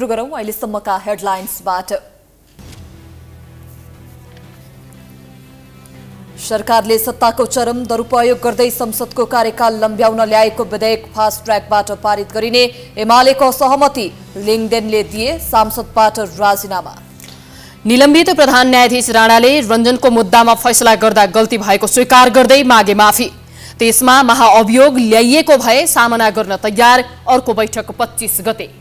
सुरु गरौँ अहिलेसम्मका हेडलाइन्सबाट सरकारले सत्ताको चरम दुरुपयोग गर्दै संसदको कार्यकाल लम्ब्याउन ल्याएको विधेयक फास्ट ट्र्याकबाट पारित गरिने एमालेको सहमति लिङदेनले दिए सांसदबाट राजीनामा निलम्बित प्रधान न्यायाधीश राणाले रञ्जनको मुद्दामा फैसला गर्दा गल्ती भएको स्वीकार गर्दै मागे माफी त्यसमा महाअभियोग ल्याइएको भए सामना गर्न तयार अर्को बैठक पच्चिस गते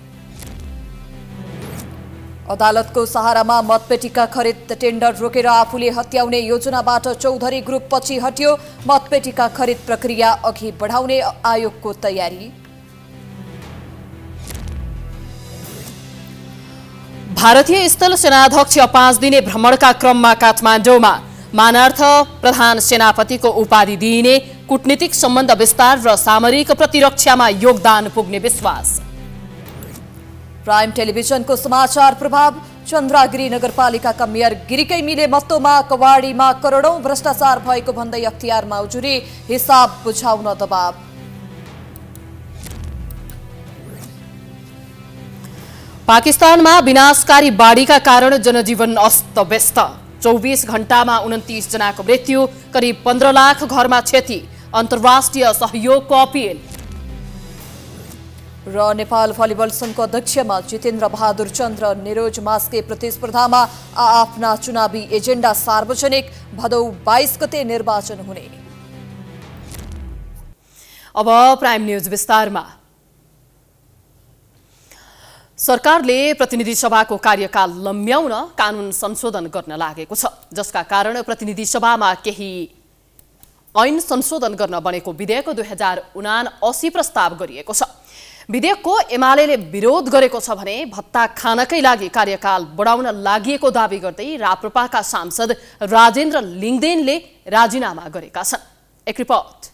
अदालतको सहारामा मतपेटिका खरिद टेन्डर रोकेर आफूले हत्याउने योजनाबाट चौधरी ग्रुप पछि हट्यो मतपेटिका खरिद प्रक्रिया अघि बढाउने आयोगको तयारी भारतीय स्थल सेनाध्यक्ष पाँच दिने भ्रमणका क्रममा काठमाडौँमा मानार्थ प्रधान सेनापतिको उपाधि दिइने कुटनीतिक सम्बन्ध विस्तार र सामरिक प्रतिरक्षामा योगदान पुग्ने विश्वास प्राइम टेलिभिजनको समाचार प्रभाव चन्द्रागिरी नगरपालिकाका मेयर गिरिकै मिले मत्तोमा कवाडीमा करोडौं भ्रष्टाचार भएको भन्दै अख्तियारमा उजुरी हिसाब बुझाउन दबाव पाकिस्तानमा विनाशकारी बाढीका कारण जनजीवन अस्तव्यस्त चौबिस घण्टामा उन्तिस जनाको मृत्यु करिब पन्ध्र लाख घरमा क्षति अन्तर्राष्ट्रिय सहयोगको अपिल र नेपाल भलिबल सङ्घको अध्यक्षमा जितेन्द्र बहादुर चन्द्र निरोज मास्के प्रतिस्पर्धामा आआफ्ना चुनावी एजेन्डा सार्वजनिक भदौ बाइस गते निर्वाचन हुने अब प्राइम न्यूज विस्तारमा सरकारले प्रतिनिधि सभाको कार्यकाल लम्ब्याउन कानून संशोधन गर्न लागेको छ जसका कारण प्रतिनिधि सभामा केही ऐन संशोधन गर्न बनेको विधेयक दुई हजार उना असी प्रस्ताव गरिएको छ विधेयकको एमाले विरोध गरेको छ भने भत्ता खानकै लागि कार्यकाल बढाउन लागि दावी गर्दै राप्रपाका सांसद राजेन्द्र लिङदेनले राजीनामा गरेका छन् एक रिपोर्ट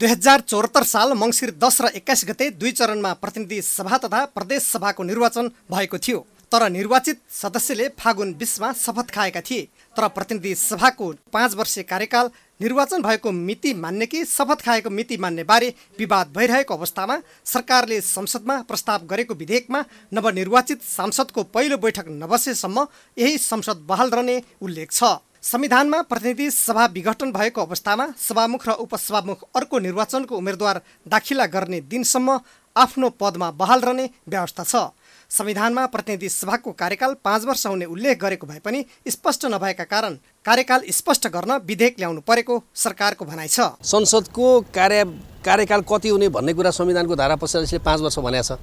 दुई हजार चौहत्तर साल मङ्सिर दस र एक्काइस गते दुई चरणमा प्रतिनिधि सभा तथा प्रदेश सभाको निर्वाचन भएको थियो तर निर्वाचित सदस्यले फागुन बिसमा शपथ खाएका थिए तर प्रतिनिधि सभाको पाँच वर्षे कार्यकाल निर्वाचन भएको मिति मान्ने कि शपथ खाएको मिति मान्ने बारे विवाद भइरहेको अवस्थामा सरकारले संसदमा प्रस्ताव गरेको विधेयकमा नवनिर्वाचित सांसदको पहिलो बैठक नबसेसम्म यही संसद बहाल रहने उल्लेख छ संविधानमा प्रतिनिधि सभा विघटन भएको अवस्थामा सभामुख र उपसभामुख अर्को निर्वाचनको उम्मेद्वार दाखिला गर्ने दिनसम्म आफ्नो पदमा बहाल रहने व्यवस्था छ संविधानमा प्रतिनिधि सभाको कार्यकाल पाँच वर्ष हुने उल्लेख गरेको भए पनि स्पष्ट नभएका कारण कार्यकाल स्पष्ट गर्न विधेयक ल्याउनु परेको सरकारको भनाइ छ संसदको कार्य कार्यकाल कति हुने भन्ने कुरा संविधानको धारा पचासले पाँच वर्ष भनेको छ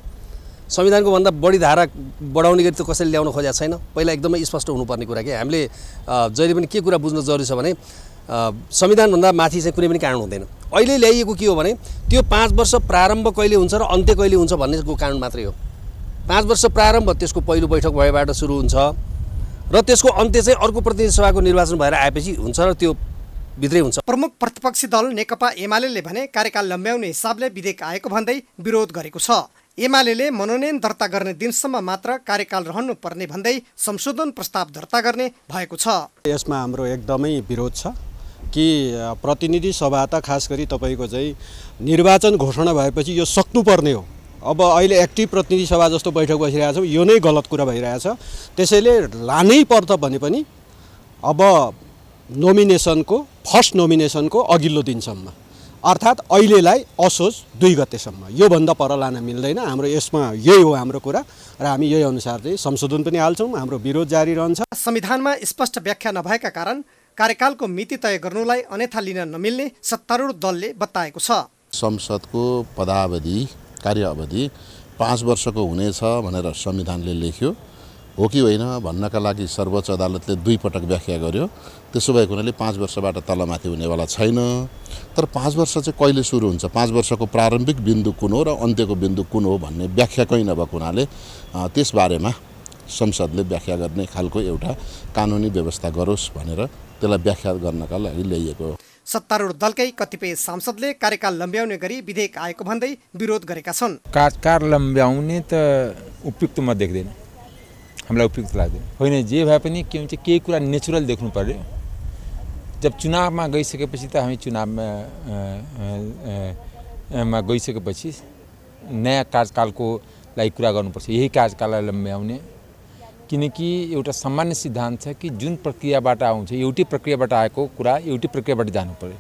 संविधानको भन्दा बढी धारा बढाउने गरी त कसैले ल्याउन खोजेको छैन पहिला एकदमै स्पष्ट हुनुपर्ने कुरा के हामीले जहिले पनि के कुरा बुझ्न जरुरी छ भने संविधानभन्दा माथि चाहिँ कुनै पनि कानुन हुँदैन अहिले ल्याइएको के हो भने त्यो पाँच वर्ष प्रारम्भ कहिले हुन्छ र अन्त्य कहिले हुन्छ भन्नेको कानुन मात्रै हो पाँच वर्ष प्रारम्भ त्यसको पहिलो बैठक भएबाट सुरु हुन्छ र त्यसको अन्त्य चाहिँ अर्को प्रतिनिधि सभाको निर्वाचन भएर आएपछि हुन्छ र त्यो भित्रै हुन्छ प्रमुख प्रतिपक्षी दल नेकपा एमाले भने कार्यकाल लम्ब्याउने हिसाबले विधेयक आएको भन्दै विरोध गरेको छ एमाले मनोनयन दर्ता गर्ने दिनसम्म मात्र कार्यकाल रहनुपर्ने भन्दै संशोधन प्रस्ताव दर्ता गर्ने भएको छ यसमा हाम्रो एकदमै विरोध छ कि प्रतिनिधि सभा त खास गरी तपाईँको चाहिँ निर्वाचन घोषणा भएपछि यो सक्नुपर्ने हो अब अहिले एक्टिभ प्रतिनिधि सभा जस्तो बैठक बसिरहेको छौँ यो नै गलत कुरा भइरहेछ त्यसैले लानै पर्छ भने पनि अब नोमिनेसनको फर्स्ट नोमिनेसनको अघिल्लो दिनसम्म अर्थात् अहिलेलाई असोज दुई गतेसम्म योभन्दा पर लान मिल्दैन हाम्रो यसमा यही हो हाम्रो कुरा र हामी यही अनुसार चाहिँ संशोधन पनि हाल्छौँ हाम्रो विरोध जारी रहन्छ संविधानमा स्पष्ट व्याख्या नभएका कारण कार्यकालको मिति तय गर्नुलाई अन्यथा लिन नमिल्ने सत्तारूढ दलले बताएको छ संसदको पदावधि कार्य अवधि पाँच वर्षको हुनेछ भनेर संविधानले लेख्यो हो कि होइन भन्नका लागि सर्वोच्च अदालतले दुई पटक व्याख्या गर्यो त्यसो भएको हुनाले पाँच वर्षबाट तलमाथि हुनेवाला छैन तर पाँच वर्ष चाहिँ कहिले सुरु हुन्छ पाँच वर्षको प्रारम्भिक बिन्दु कुन हो र अन्त्यको बिन्दु कुन हो भन्ने व्याख्या कहीँ नभएको हुनाले त्यसबारेमा संसदले व्याख्या गर्ने खालको एउटा कानुनी व्यवस्था गरोस् भनेर त्यसलाई व्याख्या गर्नका लागि ल्याइएको सत्तारूढ दलकै कतिपय सांसदले कार्यकाल लम्ब्याउने गरी विधेयक आएको भन्दै विरोध गरेका छन् कार्यकाल लम्ब्याउने त उपयुक्त म देख्दैन हामीलाई उपयुक्त लाग्दैन होइन जे भए पनि के भन्छ केही कुरा नेचुरल देख्नु पर्यो जब चुनावमा गइसकेपछि त हामी चुनावमा मा गइसकेपछि नयाँ कार्यकालको लागि कुरा गर्नुपर्छ यही कार्यकाललाई लम्ब्याउने किनकि एउटा सामान्य सिद्धान्त छ कि जुन प्रक्रियाबाट आउँछ एउटै प्रक्रियाबाट आएको कुरा एउटै प्रक्रियाबाट जानु पऱ्यो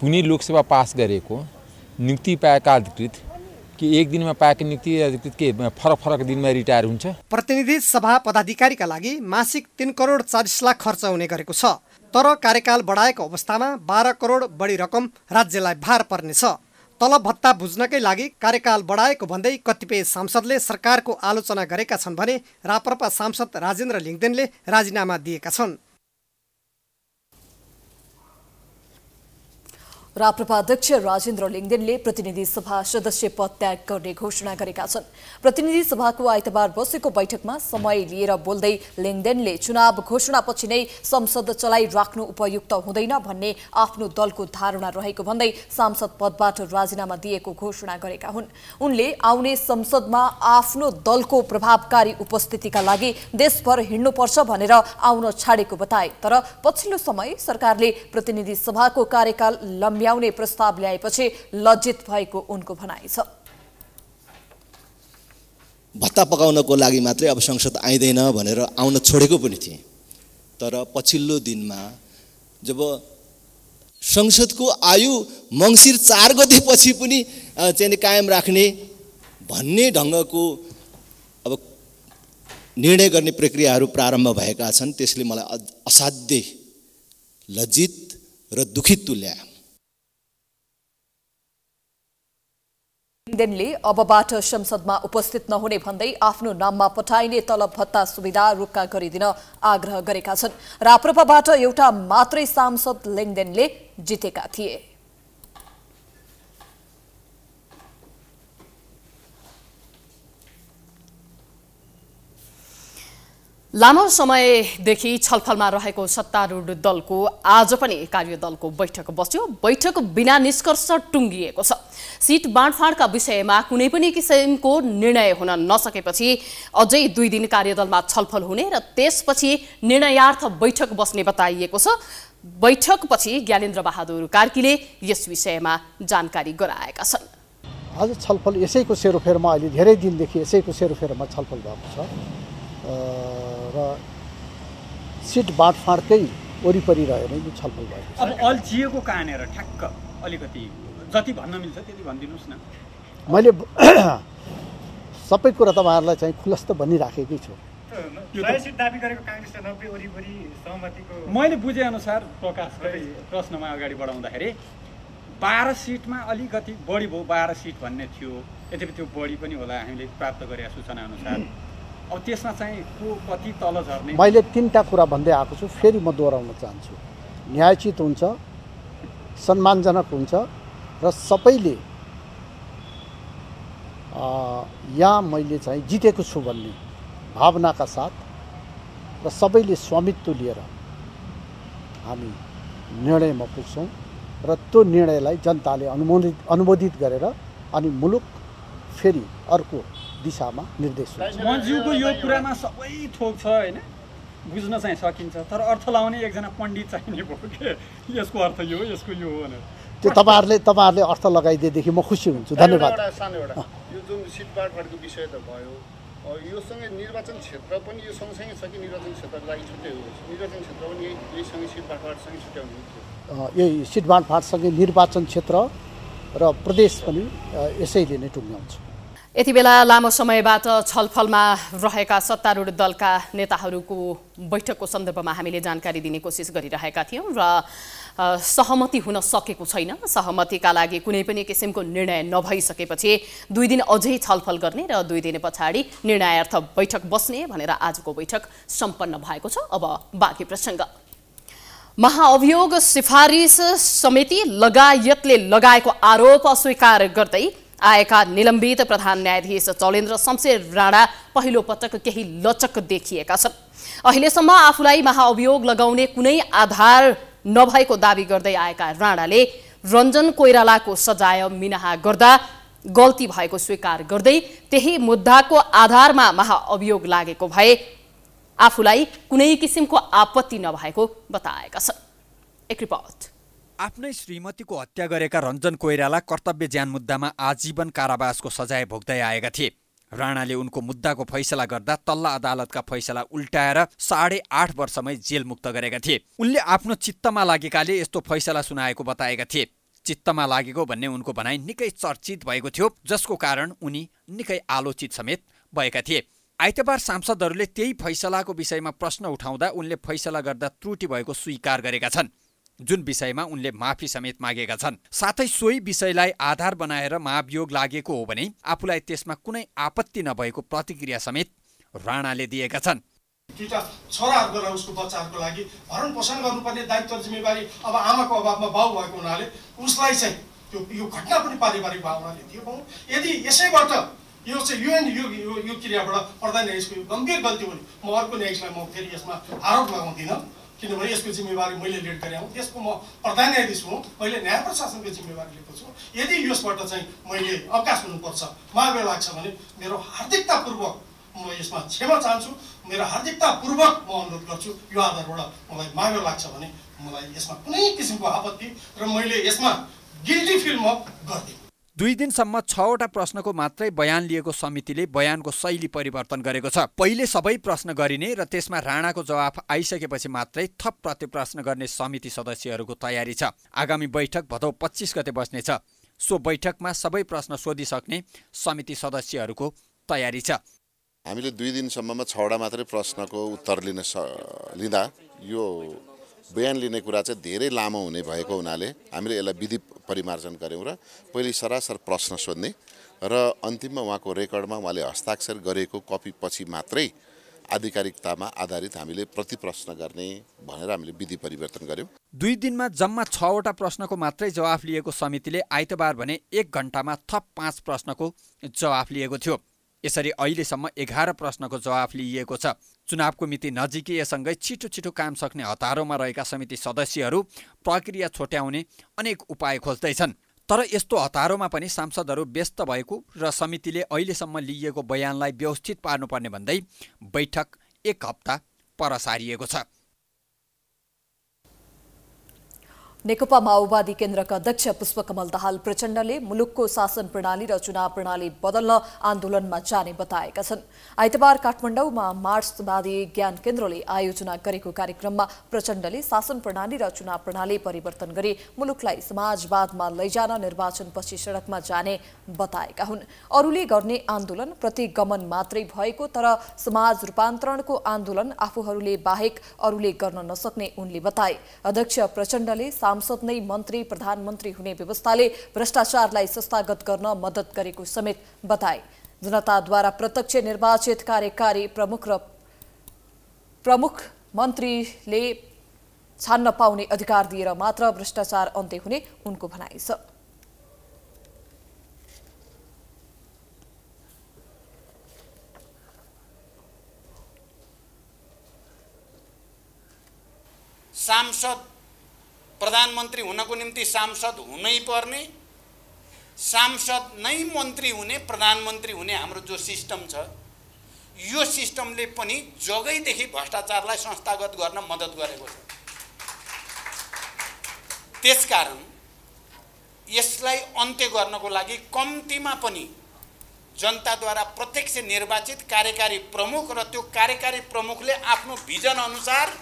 कुनै लोकसेवा पास गरेको नियुक्ति पाएका अधिकृत कि एक दिनमा पाएको नियुक्ति अधिकृत के फरक फरक दिनमा रिटायर हुन्छ प्रतिनिधि सभा पदाधिकारीका लागि मासिक तिन करोड चालिस लाख खर्च हुने गरेको छ तर कार्यकाल बढाएको अवस्थामा बाह्र करोड बढी रकम राज्यलाई भार पर्नेछ तलब भत्ता बुझ्नकै लागि कार्यकाल बढाएको भन्दै कतिपय सांसदले सरकारको आलोचना गरेका छन् भने राप्रपा सांसद राजेन्द्र लिङ्गदेनले राजीनामा दिएका छन् राप्रपा अध्यक्ष राजेन्द्र लिङ्गदेनले प्रतिनिधि सभा सदस्य पद त्याग गर्ने घोषणा गरेका छन् प्रतिनिधि सभाको आइतबार बसेको बैठकमा समय लिएर बोल्दै लिङ्गदेनले चुनाव घोषणापछि नै संसद चलाइराख्नु उपयुक्त हुँदैन भन्ने आफ्नो दलको धारणा रहेको भन्दै सांसद पदबाट राजीनामा दिएको घोषणा गरेका हुन् उनले आउने संसदमा आफ्नो दलको प्रभावकारी उपस्थितिका लागि देशभर हिँड्नुपर्छ भनेर आउन छाडेको बताए तर पछिल्लो समय सरकारले प्रतिनिधि सभाको कार्यकाल लम्बी ल्याउने प्रस्ताव ल्याएपछि लज्जित भएको उनको भनाइ छ भत्ता पकाउनको लागि मात्रै अब संसद आइँदैन भनेर आउन छोडेको पनि थिएँ तर पछिल्लो दिनमा जब संसदको आयु मङ्सिर चार गतेपछि पनि चाहिँ कायम राख्ने भन्ने ढङ्गको अब निर्णय गर्ने प्रक्रियाहरू प्रारम्भ भएका छन् त्यसले मलाई असाध्यै लज्जित र दुखित तुल्यायो लेनदेनले अबबाट संसदमा उपस्थित नहुने भन्दै आफ्नो नाममा पठाइने तलब भत्ता सुविधा रोक्का गरिदिन आग्रह गरेका छन् राप्रपाबाट एउटा मात्रै सांसद लेनदेनले जितेका थिए लामो समयदेखि छलफलमा रहेको सत्तारूढ दलको आज पनि कार्यदलको बैठक बस्यो बैठक बिना निष्कर्ष टुङ्गिएको छ सिट बाँडफाँडका विषयमा कुनै पनि किसिमको निर्णय हुन नसकेपछि अझै दुई दिन कार्यदलमा छलफल हुने र त्यसपछि निर्णयार्थ बैठक बस्ने बताइएको छ बैठकपछि ज्ञानेन्द्र बहादुर कार्कीले यस विषयमा जानकारी गराएका छन् आज छलफल यसैको सेरोफेरमा अहिले धेरै दिनदेखि यसैको सेरोफेरमा छलफल भएको छ अब सिट बाँडफाँडकै वरिपरि रहेर यो छलफल भयो अब अल्छिएको कहाँनिर ठ्याक्क अलिकति जति भन्न मिल्छ त्यति भनिदिनुहोस् न मैले सबै कुरा तपाईँहरूलाई चाहिँ खुलस्त भनिराखेकै छु मैले बुझेअनुसार प्रकाश प्रश्नमा अगाडि बढाउँदाखेरि बाह्र सिटमा अलिकति बढी भयो बाह्र सिट भन्ने थियो यद्यपि त्यो बढी पनि होला हामीले प्राप्त गरेका सूचनाअनुसार अब त्यसमा चाहिँ को कति तल झर्ने मैले तिनवटा कुरा भन्दै आएको छु फेरि म दोहोऱ्याउन चाहन्छु न्यायचित हुन्छ सम्मानजनक हुन्छ र सबैले यहाँ मैले चाहिँ जितेको छु भन्ने भावनाका साथ र सबैले स्वामित्व लिएर हामी निर्णयमा पुग्छौँ र त्यो निर्णयलाई जनताले अनुमोदित अनुमोदित गरेर अनि मुलुक फेरि अर्को दिशामा निर्देश मज्यूको यो कुरामा सबै थोक छ होइन बुझ्न चाहिँ सकिन्छ तर अर्थ लाउने एकजना पण्डित चाहिने भयो के यसको अर्थ यो यसको यो हो भनेर त्यो तपाईँहरूले तपाईँहरूले अर्थ लगाइदिएदेखि म खुसी हुन्छु धन्यवाद सानो एउटा यो जुन सिट सिटबाटको विषय त भयो योसँगै निर्वाचन क्षेत्र पनि यो सँगसँगै छ कि निर्वाचन क्षेत्रको लागि छुट्टै हो निर्वाचन क्षेत्र पनि यहीसँगै सिट बाँडफाँडसँगै छुट्याउनु यही सिट बाँडफाँडसँगै निर्वाचन क्षेत्र र प्रदेश पनि यसैले नै टुङ्ग्याउँछ यति बेला लामो समयबाट छलफलमा रहेका सत्तारूढ दलका नेताहरूको बैठकको सन्दर्भमा हामीले जानकारी दिने कोसिस गरिरहेका थियौँ र सहमति हुन सकेको छैन सहमतिका लागि कुनै पनि किसिमको निर्णय नभइसकेपछि दुई दिन अझै छलफल गर्ने र दुई दिन पछाडि निर्णयार्थ बैठक बस्ने भनेर आजको बैठक सम्पन्न भएको छ अब बाँकी प्रसङ्ग महाअभियोग सिफारिस समिति लगायतले लगाएको आरोप अस्वीकार गर्दै आएका निलम्बित प्रधान न्यायाधीश चलेन्द्र शमशेर राणा पहिलो पटक केही लचक देखिएका छन् अहिलेसम्म आफूलाई महाअभियोग लगाउने कुनै आधार नभएको दावी गर्दै आएका राणाले रञ्जन कोइरालाको सजाय मिनाहा गर्दा गल्ती भएको स्वीकार गर्दै त्यही मुद्दाको आधारमा महाअभियोग लागेको भए आफूलाई कुनै किसिमको आपत्ति नभएको बताएका छन् एक रिपोर्ट आफ्नै श्रीमतीको हत्या गरेका रञ्जन कोइराला कर्तव्य ज्यान मुद्दामा आजीवन कारावासको सजाय भोग्दै आएका थिए राणाले उनको मुद्दाको फैसला गर्दा तल्ला अदालतका फैसला उल्टाएर साढे आठ वर्षमै जेलमुक्त गरेका थिए उनले आफ्नो चित्तमा लागेकाले यस्तो फैसला सुनाएको बताएका थिए चित्तमा लागेको भन्ने उनको भनाई निकै चर्चित भएको थियो जसको कारण उनी निकै आलोचित समेत भएका थिए आइतबार सांसदहरूले त्यही फैसलाको विषयमा प्रश्न उठाउँदा उनले फैसला गर्दा त्रुटि भएको स्वीकार गरेका छन् जुन विषयमा उनले माफी समेत मागेका छन् साथै सोही विषयलाई आधार बनाएर महाभियोग लागेको हो भने आफूलाई त्यसमा कुनै आपत्ति नभएको प्रतिक्रिया समेत राणाले दिएका छन् केटा छोराहरूको र उसको बच्चाहरूको लागि भरण पोषण गर्नुपर्ने दायित्व जिम्मेवारी अब आमाको अभावमा बाउ भएको हुनाले उसलाई चाहिँ त्यो यो घटना पनि पारिवारिक भावनाले दियो भनौँ यदि यसैबाट यो चाहिँ युएन यो यो क्रियाबाट प्रधान न्यायाधीशको गम्भीर गल्ती हो भने म अर्को न्यायाधीशलाई म फेरि यसमा आरोप लगाउँदिनँ किनभने यसको जिम्मेवारी मैले लिड गरेँ हुँ यसको म प्रधान न्यायाधीश हुँ मैले न्याय प्रशासनको जिम्मेवारी लिएको छु यदि यसबाट चाहिँ मैले अवकाश हुनुपर्छ माग लाग्छ भने मेरो हार्दिकतापूर्वक म यसमा क्षमा चाहन्छु मेरो हार्दिकतापूर्वक म अनुरोध गर्छु यो आधारबाट मलाई माग्य लाग्छ भने मलाई यसमा कुनै किसिमको आपत्ति र मैले यसमा गिल्टी फिल म गर्दिनँ दुई दिनसम्म छवटा प्रश्नको मात्रै बयान लिएको समितिले बयानको शैली परिवर्तन गरेको छ पहिले सबै प्रश्न गरिने र त्यसमा राणाको जवाफ आइसकेपछि मात्रै थप प्रतिप्रश्न गर्ने समिति सदस्यहरूको तयारी छ आगामी बैठक भदौ पच्चिस गते बस्नेछ सो बैठकमा सबै प्रश्न सोधिसक्ने समिति सदस्यहरूको तयारी छ हामीले दुई दिनसम्ममा छवटा मात्रै प्रश्नको उत्तर लिन स लिँदा यो बयान लिने कुरा चाहिँ धेरै लामो हुने भएको हुनाले हामीले यसलाई विधि परिमार्जन गऱ्यौँ र पहिले सरासर प्रश्न सोध्ने र अन्तिममा उहाँको रेकर्डमा उहाँले हस्ताक्षर गरेको कपी पछि मात्रै आधिकारिकतामा आधारित हामीले प्रति प्रश्न गर्ने भनेर हामीले विधि परिवर्तन गर्यौँ दुई दिनमा जम्मा छवटा प्रश्नको मात्रै जवाफ लिएको समितिले आइतबार भने एक घन्टामा थप पाँच प्रश्नको जवाफ लिएको थियो यसरी अहिलेसम्म एघार प्रश्नको जवाफ लिइएको छ चुनावको मिति नजिकिएसँगै छिटो छिटो काम सक्ने हतारोमा रहेका समिति सदस्यहरू प्रक्रिया छोट्याउने अनेक उपाय खोज्दैछन् तर यस्तो हतारोमा पनि सांसदहरू व्यस्त भएको र समितिले अहिलेसम्म लिइएको बयानलाई व्यवस्थित पार्नुपर्ने भन्दै बैठक एक हप्ता पर सारिएको छ नेकपा माओवादी केन्द्रका अध्यक्ष पुष्पकमल दाहाल प्रचण्डले मुलुकको शासन प्रणाली र चुनाव प्रणाली बदल्न आन्दोलनमा जाने बताएका छन् आइतबार काठमाडौँमा मार्क्सवादी ज्ञान केन्द्रले आयोजना गरेको कार्यक्रममा प्रचण्डले शासन प्रणाली र चुनाव प्रणाली परिवर्तन गरी मुलुकलाई समाजवादमा लैजान निर्वाचनपछि सडकमा जाने बताएका हुन् अरूले गर्ने आन्दोलन प्रतिगमन मात्रै भएको तर समाज रूपान्तरणको आन्दोलन आफूहरूले बाहेक अरूले गर्न नसक्ने उनले बताए अध्यक्ष प्रचण्डले सांसद नै मन्त्री प्रधानमन्त्री हुने व्यवस्थाले भ्रष्टाचारलाई संस्थागत गर्न मद्दत गरेको समेत बताए जनताद्वारा प्रत्यक्ष निर्वाचित कार्यकारी प्रमुख प्रमुख मन्त्रीले छान्न पाउने अधिकार दिएर मात्र भ्रष्टाचार अन्त्य हुने उनको भनाइ सांसद प्रधानमन्त्री हुनको निम्ति सांसद हुनै पर्ने सांसद नै मन्त्री हुने प्रधानमन्त्री हुने हाम्रो जो सिस्टम छ यो सिस्टमले पनि जगैदेखि भ्रष्टाचारलाई संस्थागत गर्न मद्दत गरेको छ त्यसकारण यसलाई अन्त्य गर्नको लागि कम्तीमा पनि जनताद्वारा प्रत्यक्ष निर्वाचित कार्यकारी प्रमुख र त्यो कार्यकारी प्रमुखले आफ्नो भिजन अनुसार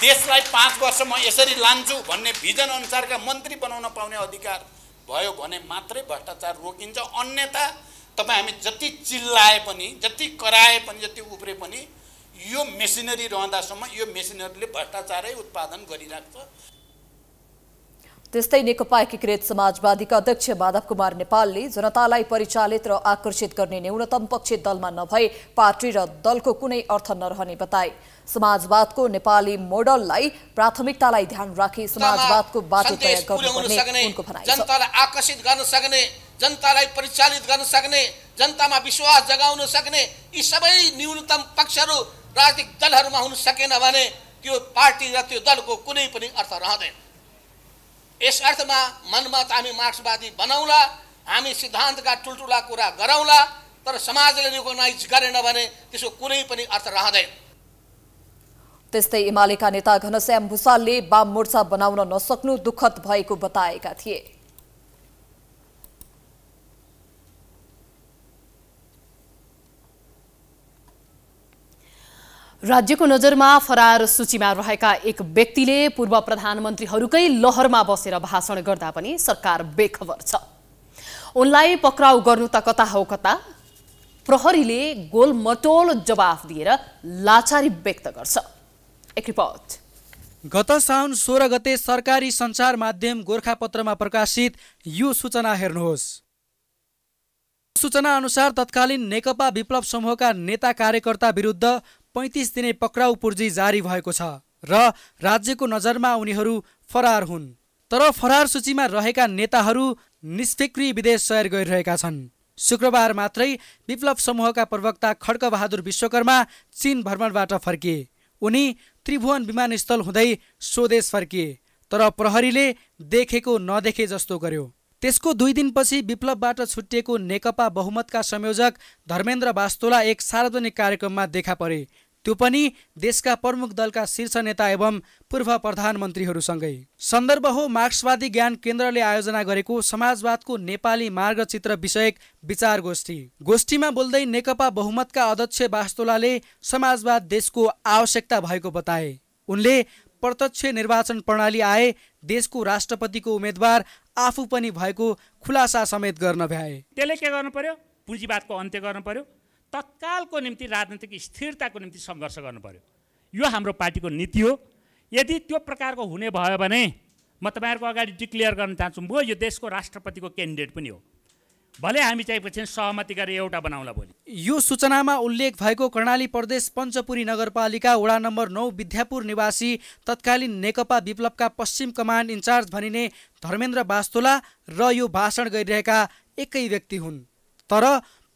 देशलाई पाँच वर्ष म यसरी लान्छु भन्ने भिजन अनुसारका मन्त्री बनाउन पाउने अधिकार भयो भने मात्रै भ्रष्टाचार रोकिन्छ अन्यथा तपाईँ हामी जति चिल्लाए पनि जति कराए पनि जति उब्रे पनि यो मेसिनरी रहँदासम्म यो मेसिनरीले भ्रष्टाचारै उत्पादन गरिराख्छ त्यस्तै नेकपा एकीकृत समाजवादीका अध्यक्ष माधव कुमार नेपालले जनतालाई परिचालित र आकर्षित गर्ने न्यूनतम पक्ष दलमा नभए पार्टी र दलको कुनै अर्थ नरहने बताए समाजवादको नेपाली मोडललाई प्राथमिकतालाई ध्यान राखी समाजवादको बाटो तय जनतालाई आकर्षित गर्न सक्ने जनतालाई परिचालित गर्न सक्ने जनतामा विश्वास जगाउन सक्ने यी सबै न्यूनतम पक्षहरू राजनीतिक दलहरूमा हुन सकेन भने त्यो पार्टी र त्यो दलको कुनै पनि अर्थ रहँदैन यस अर्थमा मनमा त हामी मार्क्सवादी बनाउला हामी सिद्धान्तका ठुल्ठुला कुरा गरौँला तर समाजले रिकगनाइज गरेन भने त्यसको कुनै पनि अर्थ रहँदैन त्यस्तै एमालेका नेता घनश्याम भूषालले वाम मोर्चा बनाउन नसक्नु दुःखद भएको बताएका थिए राज्यको नजरमा फरार सूचीमा रहेका एक व्यक्तिले पूर्व प्रधानमन्त्रीहरूकै लहरमा बसेर भाषण गर्दा पनि सरकार बेखबर छ उनलाई पक्राउ गर्नु त कता हो कता प्रहरीले गोलमटोल जवाफ दिएर लाचारी व्यक्त गर्छ एक रिपोर्ट गत साउन सोह्र गते सरकारी सञ्चार माध्यम गोर्खापत्रमा प्रकाशित यो सूचना हेर्नुहोस् सूचना अनुसार तत्कालीन नेकपा विप्लव समूहका नेता कार्यकर्ता विरुद्ध पैँतिस दिने पक्राउ पूर्जी जारी भएको छ र राज्यको नजरमा उनीहरू फरार हुन् तर फरार सूचीमा रहेका नेताहरू निष्फिक्री विदेश सैर गरिरहेका छन् शुक्रबार मात्रै विप्लव समूहका प्रवक्ता खड्कबहादुर विश्वकर्मा चीन भ्रमणबाट फर्किए उनी त्रिभुवन विमानस्थल हुँदै स्वदेश फर्किए तर प्रहरीले देखेको नदेखे जस्तो गर्यो त्यसको दुई दिनपछि विप्लवबाट छुट्टिएको नेकपा बहुमतका संयोजक धर्मेन्द्र बास्तोला एक सार्वजनिक कार्यक्रममा देखा परे त्यो पनि देशका प्रमुख दलका शीर्ष नेता एवं पूर्व प्रधानमन्त्रीहरूसँगै सन्दर्भ हो मार्क्सवादी ज्ञान केन्द्रले आयोजना गरेको समाजवादको नेपाली मार्गचित्र विषयक विचार गोष्ठी गोष्ठीमा बोल्दै नेकपा बहुमतका अध्यक्ष वास्तोलाले समाजवाद देशको आवश्यकता भएको बताए उनले प्रत्यक्ष निर्वाचन प्रणाली आए देशको राष्ट्रपतिको उम्मेद्वार आफू पनि भएको खुलासा समेत गर्न भ्याए त्यसले के गर्नु पर्यो पुँजीवादको अन्त्य गर्नु पर्यो तत्कालको निम्ति राजनीतिक स्थिरताको निम्ति सङ्घर्ष गर्नु पऱ्यो यो हाम्रो पार्टीको नीति हो यदि त्यो प्रकारको हुने भयो भने म तपाईँहरूको अगाडि डिक्लेयर गर्न चाहन्छु म यो देशको राष्ट्रपतिको क्यान्डिडेट पनि हो भले हामी चाहिँ पछि सहमति गरेर एउटा बनाउला भोलि यो सूचनामा उल्लेख भएको कर्णाली प्रदेश पञ्चपुरी नगरपालिका वडा नम्बर नौ विद्यापुर निवासी तत्कालीन नेकपा विप्लवका पश्चिम कमान्ड इन्चार्ज भनिने धर्मेन्द्र बास्तोला र यो भाषण गरिरहेका एकै व्यक्ति हुन् तर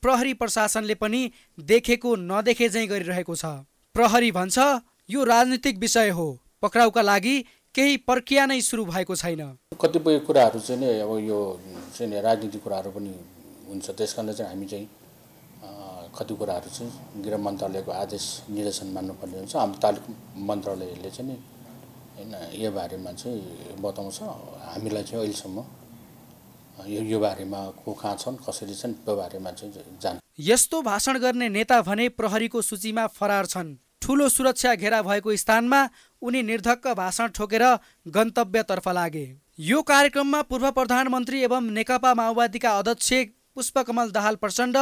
प्रहरी प्रशासनले पनि देखेको नदेखे झैँ गरिरहेको छ प्रहरी भन्छ यो राजनीतिक विषय हो पक्राउका लागि केही प्रक्रिया नै सुरु भएको छैन कतिपय कुराहरू चाहिँ नि अब यो चाहिँ राजनीतिक कुराहरू पनि हुन्छ त्यस कारणले चाहिँ हामी चाहिँ कति कुराहरू चाहिँ गृह मन्त्रालयको आदेश निर्देशन मान्नुपर्ने हुन्छ हाम्रो तालिम मन्त्रालयले चाहिँ नि होइन यो बारेमा चाहिँ बताउँछ हामीलाई चाहिँ अहिलेसम्म यो बारेमा को कहाँ छन् कसरी छन् त्यो बारेमा चाहिँ जान यस्तो भाषण गर्ने नेता भने प्रहरीको सूचीमा फरार छन् ठुलो सुरक्षा घेरा भएको स्थानमा उनी निर्धक्क भाषण ठोकेर गन्तव्यतर्फ लागे यो कार्यक्रममा पूर्व प्रधानमन्त्री एवं नेकपा माओवादीका अध्यक्ष पुष्पकमल दाहाल प्रचण्ड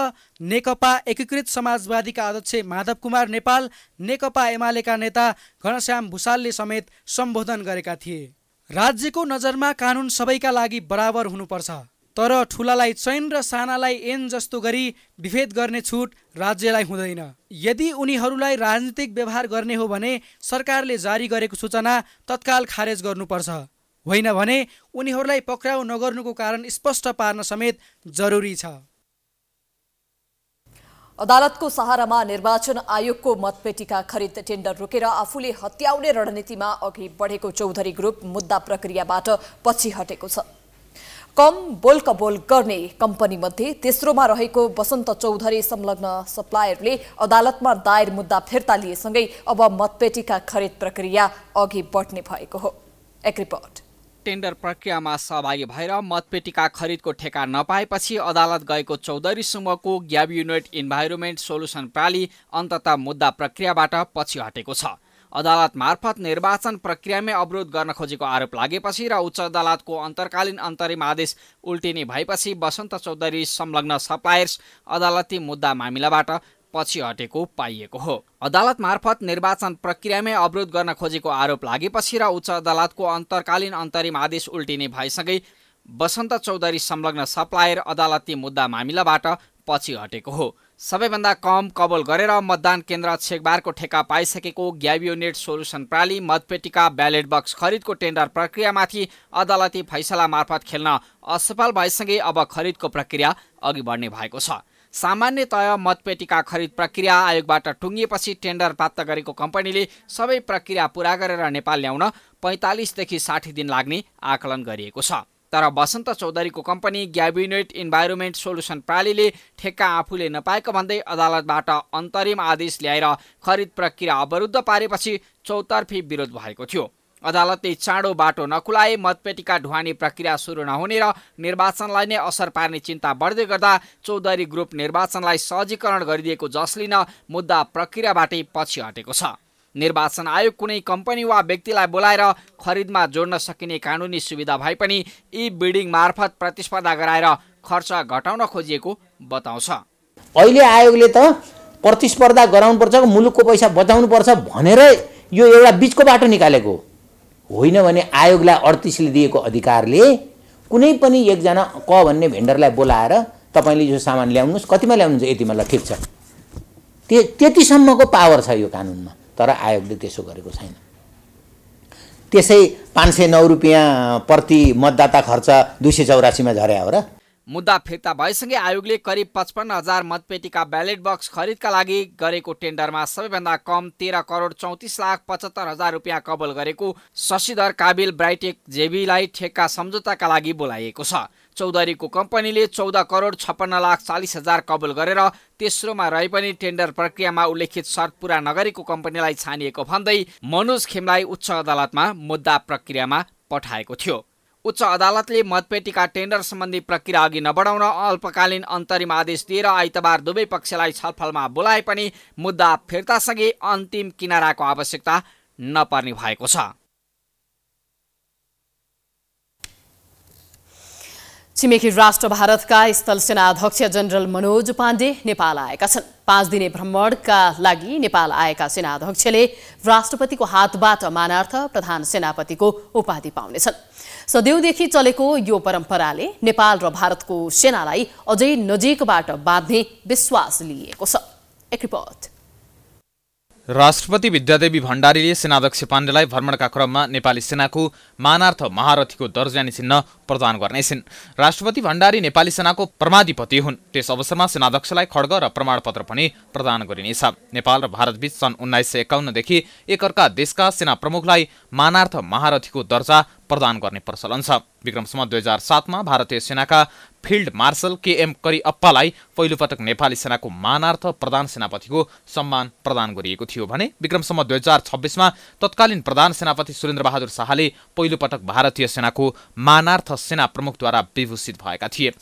नेकपा एकीकृत समाजवादीका अध्यक्ष माधव कुमार नेपाल नेकपा एमालेका नेता घनश्याम भुषालले समेत सम्बोधन गरेका थिए राज्यको नजरमा कानुन सबैका लागि बराबर हुनुपर्छ तर ठुलालाई चैन र सानालाई एन जस्तो गरी विभेद गर्ने छुट राज्यलाई हुँदैन यदि उनीहरूलाई राजनीतिक व्यवहार गर्ने हो भने सरकारले जारी गरेको सूचना तत्काल खारेज गर्नुपर्छ होइन भने उनीहरूलाई पक्राउ नगर्नुको कारण स्पष्ट पार्न समेत जरुरी छ अदालतको सहारामा निर्वाचन आयोगको मतपेटिका खरिद टेन्डर रोकेर आफूले हत्याउने रणनीतिमा अघि बढेको चौधरी ग्रुप मुद्दा प्रक्रियाबाट पछि हटेको छ कम बोलकबोल गर्ने कम्पनी मध्ये तेस्रोमा रहेको वसन्त चौधरी संलग्न सप्लायरले अदालतमा दायर मुद्दा फिर्ता लिएसँगै अब मतपेटिका खरिद प्रक्रिया अघि बढ्ने भएको हो एक रिपोर्ट टेन्डर प्रक्रियामा सहभागी भएर मतपेटिका खरिदको ठेका नपाएपछि अदालत गएको चौधरी समूहको ग्याब युनिट इन्भाइरोमेन्ट सोल्युसन प्राली अन्तत मुद्दा प्रक्रियाबाट पछि हटेको छ अदालत मार्फत निर्वाचन प्रक्रियामै अवरोध गर्न खोजेको आरोप लागेपछि र उच्च अदालतको अन्तर्कालीन अन्तरिम आदेश उल्टिने भएपछि बसन्त चौधरी संलग्न सप्लायर्स अदालती मुद्दा मामिलाबाट पछि हटेको पाइएको हो अदालत मार्फत निर्वाचन प्रक्रियामै अवरोध गर्न खोजेको आरोप लागेपछि र उच्च अदालतको अन्तरकालीन अन्तरिम आदेश उल्टिने भएसँगै बसन्त चौधरी संलग्न सप्लायर अदालती मुद्दा मामिलाबाट पछि हटेको हो सबैभन्दा कम कबल गरेर मतदान केन्द्र छेकबारको ठेका पाइसकेको ग्याभियोनेट सोल्युसन प्राली मतपेटिका ब्यालेट बक्स खरिदको टेन्डर प्रक्रियामाथि अदालती फैसला मार्फत खेल्न असफल भएसँगै अब खरिदको प्रक्रिया अघि बढ्ने भएको छ सामान्यतया मतपेटिका खरिद प्रक्रिया आयोगबाट टुङ्गिएपछि टेन्डर प्राप्त गरेको कम्पनीले सबै प्रक्रिया पुरा गरेर नेपाल ल्याउन पैँतालिसदेखि साठी दिन लाग्ने आकलन गरिएको छ तर बसन्त चौधरीको कम्पनी ग्याबिनेट इन्भाइरोमेन्ट सोल्युसन प्रालीले ठेक्का आफूले नपाएको भन्दै अदालतबाट अन्तरिम आदेश ल्याएर खरिद प्रक्रिया अवरुद्ध पारेपछि चौतर्फी विरोध भएको थियो अदालतले चाँडो बाटो नखुलाए मतपेटिका ढुवानी प्रक्रिया सुरु नहुने र निर्वाचनलाई नै असर पार्ने चिन्ता बढ्दै गर्दा चौधरी ग्रुप निर्वाचनलाई सहजीकरण गरिदिएको जसलिन मुद्दा प्रक्रियाबाटै पछि हटेको छ निर्वाचन आयोग कुनै कम्पनी वा व्यक्तिलाई बोलाएर खरिदमा जोड्न सकिने कानुनी सुविधा भए पनि यी बिडिङ मार्फत प्रतिस्पर्धा गराएर खर्च घटाउन खोजिएको बताउँछ अहिले आयोगले त प्रतिस्पर्धा गराउनुपर्छ मुलुकको पैसा बचाउनुपर्छ भनेर यो एउटा बिचको बाटो निकालेको होइन भने आयोगलाई अडतिसले दिएको अधिकारले कुनै पनि एकजना क भन्ने भेन्डरलाई बोलाएर तपाईँले यो सामान ल्याउनुहोस् कतिमा ल्याउनुहुन्छ यति ल ठिक छ त्यो त्यतिसम्मको पावर छ यो कानुनमा तर आयोगले त्यसो गरेको छैन त्यसै पाँच सय नौ रुपियाँ प्रति मतदाता खर्च दुई सय चौरासीमा झर्या हो र मुद्दा फिर्ता भएसँगै आयोगले करिब पचपन्न हजार मतपेटिका ब्यालेट बक्स खरिदका लागि गरेको टेन्डरमा सबैभन्दा कम तेह्र करोड चौतिस लाख पचहत्तर हजार रुपियाँ कबल गरेको शशिधर काबिल ब्राइटेक जेबीलाई ठेक्का सम्झौताका लागि बोलाइएको छ चौधरीको कम्पनीले चौध करोड छप्पन्न लाख चालिस हजार कबुल गरेर तेस्रोमा रहे पनि टेन्डर प्रक्रियामा उल्लेखित सर्त पुरा नगरेको कम्पनीलाई छानिएको भन्दै मनोज खेमलाई उच्च अदालतमा मुद्दा प्रक्रियामा पठाएको थियो उच्च अदालतले मतपेटीका टेन्डर सम्बन्धी प्रक्रिया अघि नबढाउन अल्पकालीन अन्तरिम आदेश दिएर आइतबार दुवै पक्षलाई छलफलमा बोलाए पनि मुद्दा फिर्तासँगै अन्तिम किनाराको आवश्यकता नपर्ने भएको छ छिमेकी राष्ट्र भारतका स्थल सेना अध्यक्ष जनरल मनोज पाण्डे नेपाल आएका छन् पाँच दिने भ्रमणका लागि नेपाल आएका सेनाध्यक्षले राष्ट्रपतिको हातबाट मानार्थ प्रधान सेनापतिको उपाधि पाउनेछन् सदैवदेखि चलेको यो परम्पराले नेपाल र भारतको सेनालाई अझै नजिकबाट बाँध्ने विश्वास लिएको छ एक रिपोर्ट राष्ट्रपति विद्यादेवी भण्डारीले सेनाध्यक्ष पाण्डेलाई भ्रमणका क्रममा नेपाली सेनाको मानार्थ महारथीको दर्जानी चिन्ह प्रदान गर्नेछन् राष्ट्रपति भण्डारी नेपाली सेनाको परमाधिपति हुन् त्यस अवसरमा सेनाध्यक्षलाई खड्ग र प्रमाणपत्र पनि प्रदान गरिनेछ नेपाल र भारतबीच सन् उन्नाइस सय एकाउन्नदेखि एकअर्का देशका सेना प्रमुखलाई मानार्थ महारथीको दर्जा प्रदान गर्ने प्रचलन छ विक्रमसम्म दुई हजार सातमा भारतीय सेनाका फिल्ड मार्शल केएम करिअप्पालाई पहिलोपटक नेपाली सेनाको मानार्थ प्रधान सेनापतिको सम्मान प्रदान गरिएको थियो भने विक्रमसम्म दुई हजार छब्बिसमा तत्कालीन प्रधान सेनापति सुरेन्द्र बहादुर शाहले पहिलोपटक भारतीय सेनाको मानार्थ सेना प्रमुखद्वारा विभूषित भएका थिए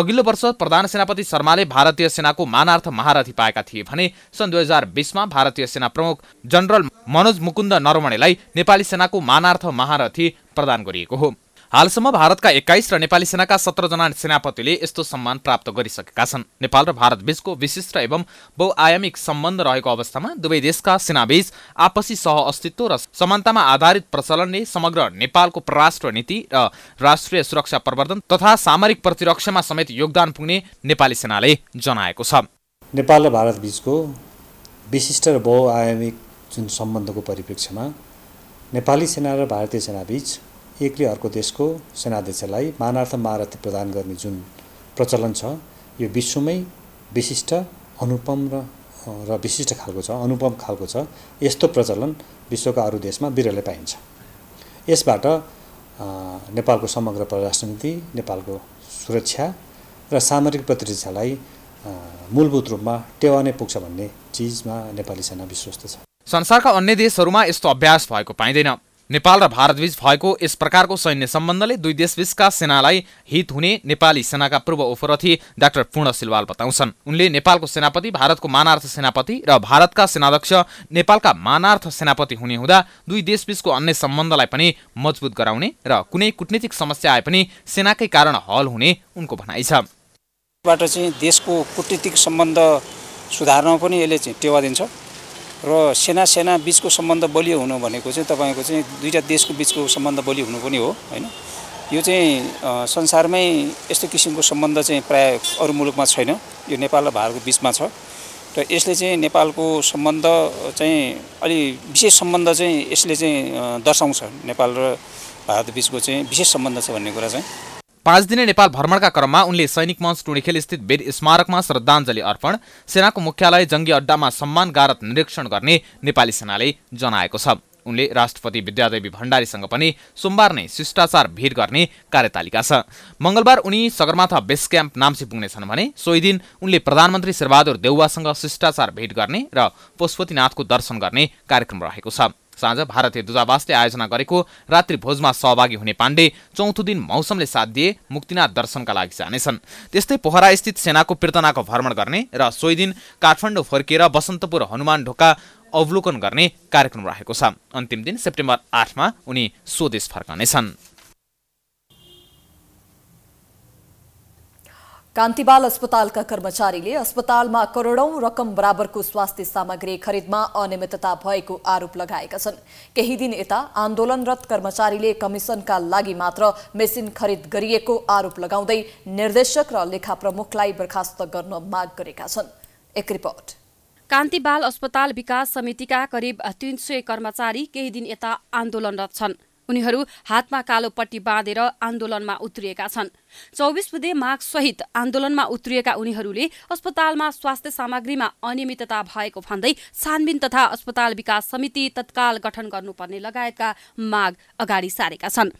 अघिल्लो वर्ष प्रधान सेनापति शर्माले भारतीय सेनाको मानार्थ महारथी पाएका थिए भने सन् दुई हजार बिसमा भारतीय सेना प्रमुख जनरल मनोज मुकुन्द नरवणेलाई नेपाली सेनाको मानार्थ महारथी प्रदान गरिएको हो हालसम्म भारतका एक्काइस र नेपाली सेनाका सत्रजना सेनापतिले यस्तो सम्मान प्राप्त गरिसकेका छन् नेपाल र भारतबीचको विशिष्ट एवं बहुआयामिक सम्बन्ध रहेको अवस्थामा दुवै देशका सेनाबीच आपसी सह अस्तित्व र समानतामा आधारित प्रचलनले समग्र नेपालको परराष्ट्र नीति र राष्ट्रिय सुरक्षा प्रवर्धन तथा सामरिक प्रतिरक्षामा समेत योगदान पुग्ने नेपाली सेनाले जनाएको छ नेपाल र भारतबीचको विशिष्ट र बहुआयामिक जुन सम्बन्धको परिप्रेक्ष्यमा नेपाली सेना र भारतीय सेनाबीच एकले अर्को देशको सेनाध्यक्षलाई मानार्थ महारथी प्रदान गर्ने जुन प्रचलन छ यो विश्वमै विशिष्ट अनुपम र र विशिष्ट खालको छ अनुपम खालको छ यस्तो प्रचलन विश्वका अरू देशमा बिरलै पाइन्छ यसबाट नेपालको समग्र परराष्ट्रनीति नेपालको सुरक्षा र सामरिक प्रतिरक्षालाई मूलभूत रूपमा टेवा नै पुग्छ भन्ने चिजमा नेपाली सेना विश्वस्त छ संसारका अन्य देशहरूमा यस्तो अभ्यास भएको पाइँदैन नेपाल र भारतबीच भएको यस प्रकारको सैन्य सम्बन्धले दुई देशबीचका सेनालाई हित हुने नेपाली सेनाका पूर्व उपरथी डाक्टर पूर्ण सिलवाल बताउँछन् उनले नेपालको सेनापति भारतको मानार्थ सेनापति र भारतका सेनाध्यक्ष नेपालका मानार्थ सेनापति हुने हुँदा दुई देशबीचको अन्य सम्बन्धलाई पनि मजबुत गराउने र कुनै कुटनीतिक समस्या आए पनि सेनाकै कारण हल हुने उनको भनाइ छ देशको कुटनीतिक सम्बन्ध सुधार्न पनि यसले टेवा दिन्छ र सेना सेना बिचको सम्बन्ध बलियो हुनु भनेको चाहिँ तपाईँको चाहिँ दुईवटा देशको बिचको सम्बन्ध बलियो हुनु पनि हो होइन यो चाहिँ संसारमै यस्तो किसिमको सम्बन्ध चाहिँ प्राय अरू मुलुकमा छैन यो नेपाल र भारतको बिचमा छ र यसले चाहिँ नेपालको सम्बन्ध चाहिँ अलि विशेष सम्बन्ध चाहिँ यसले चाहिँ दर्शाउँछ नेपाल र भारत बिचको चाहिँ विशेष सम्बन्ध छ भन्ने कुरा चाहिँ पाँच दिने नेपाल भ्रमणका क्रममा उनले सैनिक मञ्च टुणीखेल स्थित वीर स्मारकमा श्रद्धाञ्जली अर्पण सेनाको मुख्यालय जङ्गी अड्डामा सम्मान गारत निरीक्षण गर्ने नेपाली सेनाले जनाएको छ उनले राष्ट्रपति विद्यादेवी भण्डारीसँग पनि सोमबार नै शिष्टाचार भेट गर्ने कार्यतालिका छ मङ्गलबार उनी सगरमाथा बेस क्याम्प नाम्ची पुग्नेछन् भने सोही दिन उनले प्रधानमन्त्री शेरबहादुर देउवासँग शिष्टाचार भेट गर्ने र पशुपतिनाथको दर्शन गर्ने कार्यक्रम रहेको छ साँझ भारतीय दूतावासले आयोजना गरेको रात्रिभोजमा सहभागी हुने पाण्डे चौथो दिन मौसमले साथ दिए मुक्तिनाथ दर्शनका लागि जानेछन् त्यस्तै पोखरास्थित सेनाको कीर्तनाको भ्रमण गर्ने र सोही दिन काठमाडौँ फर्किएर बसन्तपुर हनुमान ढोका अवलोकन गर्ने कार्यक्रम रहेको छ अन्तिम दिन सेप्टेम्बर आठमा उनी स्वदेश फर्कनेछन् कान्तिबाल अस्पतालका कर्मचारीले अस्पतालमा करोडौं रकम बराबरको स्वास्थ्य सामग्री खरिदमा अनियमितता भएको आरोप लगाएका छन् केही दिन यता आन्दोलनरत कर्मचारीले कमिसनका लागि मात्र मेसिन खरिद गरिएको आरोप लगाउँदै निर्देशक र लेखा प्रमुखलाई बर्खास्त गर्न माग गरेका छन् एक रिपोर्ट कान्ति अस्पताल विकास समितिका करिब तीन सय कर्मचारी केही दिन यता आन्दोलनरत छन् उनीहरू हातमा कालो पट्टी बाँधेर आन्दोलनमा उत्रिएका छन् चौबिस बुधे सहित आन्दोलनमा उत्रिएका उनीहरूले अस्पतालमा स्वास्थ्य सामग्रीमा अनियमितता भएको भन्दै छानबिन तथा अस्पताल विकास समिति तत्काल गठन गर्नुपर्ने लगायतका माग अगाडि सारेका छन्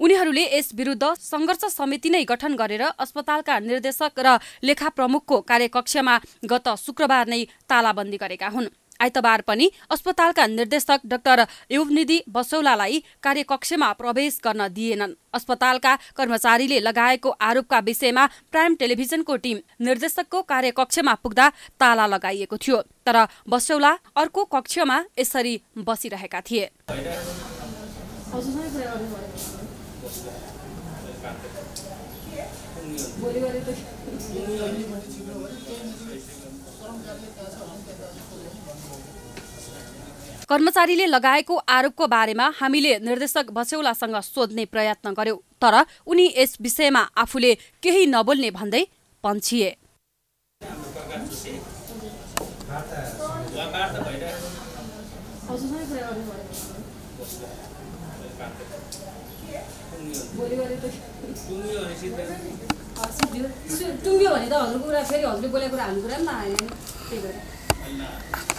उनीहरूले यस विरुद्ध सङ्घर्ष समिति नै गठन गरेर अस्पतालका निर्देशक र लेखा प्रमुखको कार्यकक्षमा गत शुक्रबार नै तालाबन्दी गरेका हुन् आइतबार पनि अस्पतालका निर्देशक डाक्टर युवनिधि बसौलालाई कार्यकक्षमा प्रवेश गर्न दिएनन् अस्पतालका कर्मचारीले लगाएको आरोपका विषयमा प्राइम टेलिभिजनको टिम निर्देशकको कार्यकक्षमा पुग्दा ताला लगाइएको थियो तर बसौला अर्को कक्षमा यसरी बसिरहेका थिए कर्मचारीले लगाएको आरोपको बारेमा हामीले निर्देशक भछौलासँग सोध्ने प्रयत्न गर्यौं तर उनी यस विषयमा आफूले केही नबोल्ने भन्दै पन्छिए टुङ्ग्यो भने कुरा फेरि हजुरले बोलेको कुरा पनि आएन त्यही भएर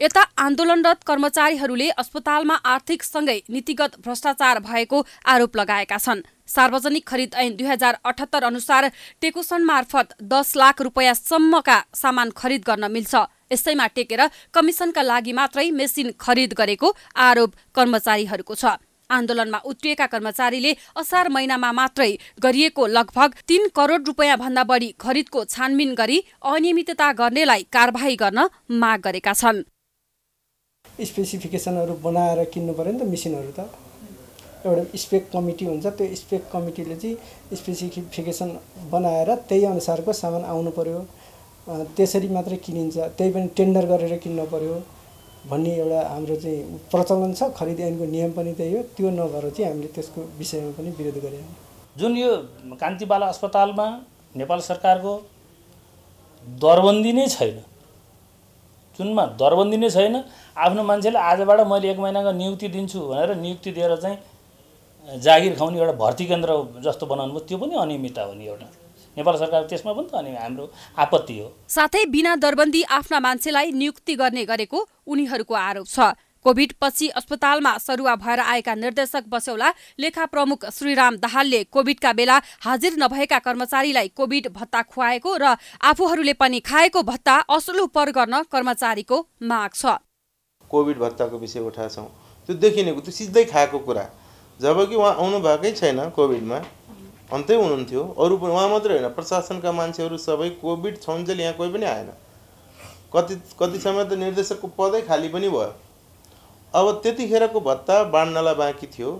यता आन्दोलनरत कर्मचारीहरूले अस्पतालमा आर्थिकसँगै नीतिगत भ्रष्टाचार भएको आरोप लगाएका छन् सार्वजनिक खरिद ऐन दुई हजार अठहत्तर अनुसार टेकुसन मार्फत दस लाख रुपियाँसम्मका सामान खरिद गर्न मिल्छ यसैमा टेकेर कमिसनका लागि मात्रै मेसिन खरिद गरेको आरोप कर्मचारीहरूको छ आन्दोलनमा उत्रिएका कर्मचारीले असार महिनामा मात्रै गरिएको लगभग तीन करोड रुपियाँ भन्दा बढी खरिदको छानबिन गरी अनियमितता गर्नेलाई कारवाही गर्न माग गरेका छन् स्पेसिफिकेसनहरू बनाएर किन्नु पर्यो नि त मिसिनहरू त एउटा स्पेक कमिटी हुन्छ त्यो स्पेक कमिटीले चाहिँ स्पेसिफिकेसन बनाएर त्यही अनुसारको सामान आउनु पर्यो त्यसरी मात्रै किनिन्छ त्यही पनि टेन्डर गरेर किन्नु पर्यो भन्ने एउटा हाम्रो चाहिँ प्रचलन छ खरिद ऐनको नियम पनि त्यही हो त्यो नभएर चाहिँ हामीले त्यसको विषयमा पनि विरोध गरे जुन यो बाला अस्पतालमा नेपाल सरकारको दरबन्दी नै छैन जुनमा दरबन्दी नै छैन आफ्नो मान्छेले आजबाट मैले एक महिनाको नियुक्ति दिन्छु भनेर नियुक्ति दिएर चाहिँ जागिर खुवाउने एउटा भर्ती केन्द्र जस्तो बनाउनु त्यो पनि अनियमितता हो नि एउटा नेपाल सरकार त्यसमा पनि त अनि हाम्रो आपत्ति हो साथै बिना दरबन्दी आफ्ना मान्छेलाई नियुक्ति गर्ने गरेको उनीहरूको आरोप छ कोभिड पछि अस्पतालमा सरुवा भएर आएका निर्देशक बस्यौला लेखा प्रमुख श्रीराम दाहालले कोभिडका बेला हाजिर नभएका कर्मचारीलाई कोभिड भत्ता खुवाएको र आफूहरूले पनि खाएको भत्ता असुल उपर गर्न कर्मचारीको माग छ कोभिड भत्ताको विषय उठाएछौँ त्यो देखिनेको त्यो सिधै खाएको कुरा जबकि उहाँ आउनुभएकै छैन कोभिडमा अन्तै हुनुहुन्थ्यो अरू पनि उहाँ मात्रै होइन प्रशासनका मान्छेहरू सबै कोभिड छन्जेल यहाँ कोही पनि आएन कति कति समय त निर्देशकको पदै खाली पनि भयो अब त्यतिखेरको भत्ता बाँड्नलाई बाँकी थियो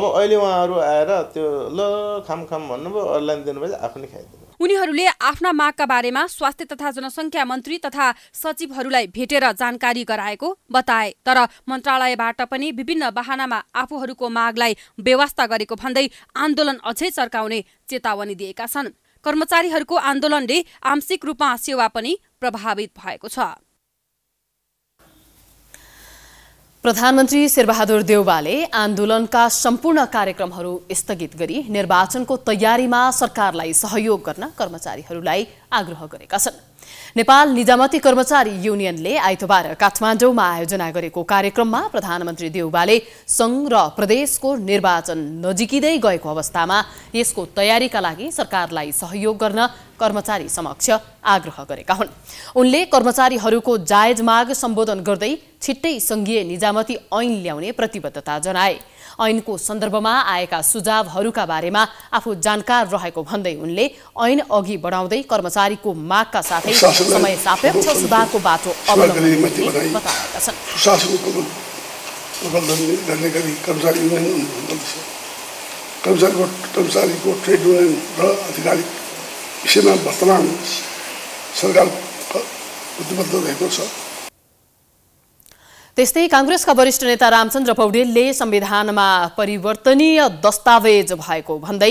अब अहिले उहाँहरू आएर त्यो ल खाम खाम भन्नुभयो अरूलाई दिनुभयो आफ्नै खाइदिनु उनीहरूले आफ्ना मागका बारेमा स्वास्थ्य तथा जनसङ्ख्या मन्त्री तथा सचिवहरूलाई भेटेर जानकारी गराएको बताए तर मन्त्रालयबाट पनि विभिन्न वाहनामा आफूहरूको मागलाई व्यवस्था गरेको भन्दै आन्दोलन अझै चर्काउने चेतावनी दिएका छन् कर्मचारीहरूको आन्दोलनले आंशिक रूपमा सेवा पनि प्रभावित भएको छ प्रधानमन्त्री शेरबहादुर देउवाले आन्दोलनका सम्पूर्ण कार्यक्रमहरू स्थगित गरी निर्वाचनको तयारीमा सरकारलाई सहयोग गर्न कर्मचारीहरूलाई आग्रह गरेका छन् नेपाल निजामती कर्मचारी युनियनले आइतबार काठमाडौँमा आयोजना गरेको कार्यक्रममा प्रधानमन्त्री देउवाले सङ्घ र प्रदेशको निर्वाचन नजिकिँदै गएको अवस्थामा यसको तयारीका लागि सरकारलाई सहयोग गर्न कर्मचारी समक्ष आग्रह गरेका हुन् उनले कर्मचारीहरूको जायज माग सम्बोधन गर्दै छिट्टै संघीय निजामती ऐन ल्याउने प्रतिबद्धता जनाए ऐनको सन्दर्भमा आएका सुझावहरूका बारेमा आफू जानकार रहेको भन्दै उनले ऐन अघि बढाउँदै कर्मचारीको मागका साथै समय सापेक्ष सुधारको बाटो बताएका छन् कर्मचारीको ट्रेड युनियन र आधिकारिक विषयमा वर्तमान सरकार प्रतिबद्ध रहेको छ त्यस्तै काङ्ग्रेसका वरिष्ठ नेता रामचन्द्र पौडेलले संविधानमा परिवर्तनीय दस्तावेज भएको भन्दै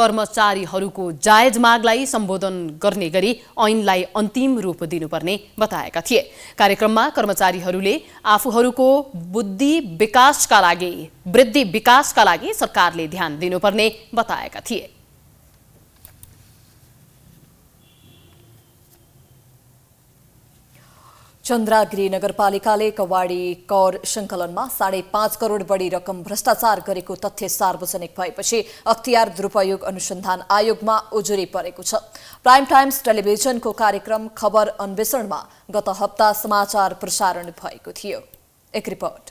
कर्मचारीहरूको जायज मागलाई सम्बोधन गर्ने गरी ऐनलाई अन्तिम रूप दिनुपर्ने बताएका थिए कार्यक्रममा कर्मचारीहरूले आफूहरूको बुद्धि विकासका लागि वृद्धि विकासका लागि सरकारले ध्यान दिनुपर्ने बताएका थिए चन्द्रागिरी नगरपालिकाले कवाडी कर सङ्कलनमा साढे पाँच करोड बढी रकम भ्रष्टाचार गरेको तथ्य सार्वजनिक भएपछि अख्तियार दुरुपयोग अनुसन्धान आयोगमा उजुरी परेको छ प्राइम टाइम्स टेलिभिजनको कार्यक्रम खबर अन्वेषणमा गत हप्ता समाचार प्रसारण भएको थियो एक रिपोर्ट